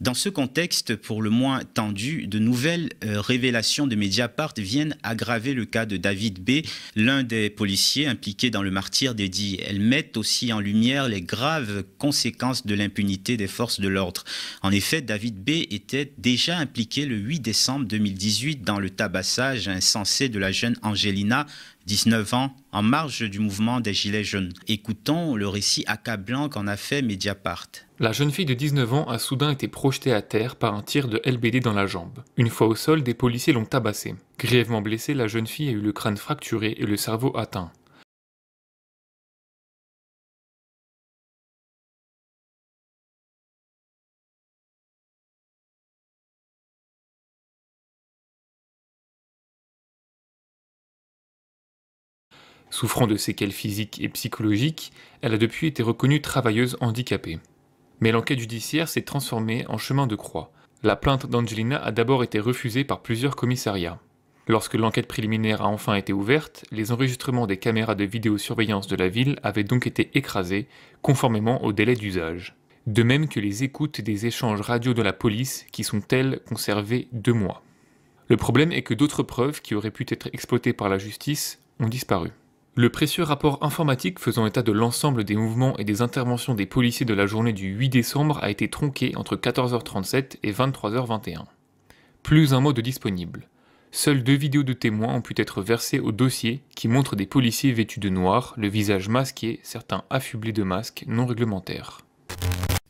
Dans ce contexte pour le moins tendu, de nouvelles euh, révélations de Mediapart viennent aggraver le cas de David B., l'un des policiers impliqués dans le martyr d'Eddie. Elles mettent aussi en lumière les graves conséquences de l'impunité des forces de l'ordre. En effet, David B. était déjà impliqué le 8 décembre 2018 dans le tabassage insensé de la jeune Angelina 19 ans, en marge du mouvement des Gilets jaunes. Écoutons le récit accablant qu'en a fait Mediapart. La jeune fille de 19 ans a soudain été projetée à terre par un tir de LBD dans la jambe. Une fois au sol, des policiers l'ont tabassée. Grièvement blessée, la jeune fille a eu le crâne fracturé et le cerveau atteint. Souffrant de séquelles physiques et psychologiques, elle a depuis été reconnue travailleuse handicapée. Mais l'enquête judiciaire s'est transformée en chemin de croix. La plainte d'Angelina a d'abord été refusée par plusieurs commissariats. Lorsque l'enquête préliminaire a enfin été ouverte, les enregistrements des caméras de vidéosurveillance de la ville avaient donc été écrasés, conformément au délai d'usage. De même que les écoutes des échanges radio de la police, qui sont elles conservées deux mois. Le problème est que d'autres preuves qui auraient pu être exploitées par la justice ont disparu. Le précieux rapport informatique faisant état de l'ensemble des mouvements et des interventions des policiers de la journée du 8 décembre a été tronqué entre 14h37 et 23h21. Plus un mot de disponible. Seules deux vidéos de témoins ont pu être versées au dossier qui montrent des policiers vêtus de noir, le visage masqué, certains affublés de masques non réglementaires.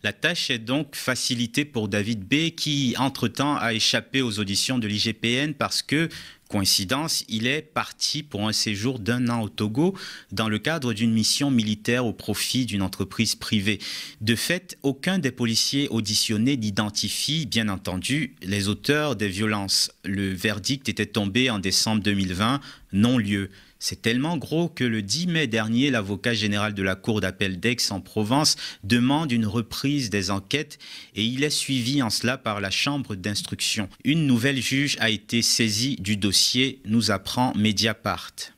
La tâche est donc facilitée pour David B qui, entre-temps, a échappé aux auditions de l'IGPN parce que Coïncidence, il est parti pour un séjour d'un an au Togo dans le cadre d'une mission militaire au profit d'une entreprise privée. De fait, aucun des policiers auditionnés n'identifie, bien entendu, les auteurs des violences. Le verdict était tombé en décembre 2020, non-lieu. C'est tellement gros que le 10 mai dernier, l'avocat général de la Cour d'appel d'Aix en Provence demande une reprise des enquêtes et il est suivi en cela par la Chambre d'instruction. Une nouvelle juge a été saisie du dossier nous apprend Mediapart.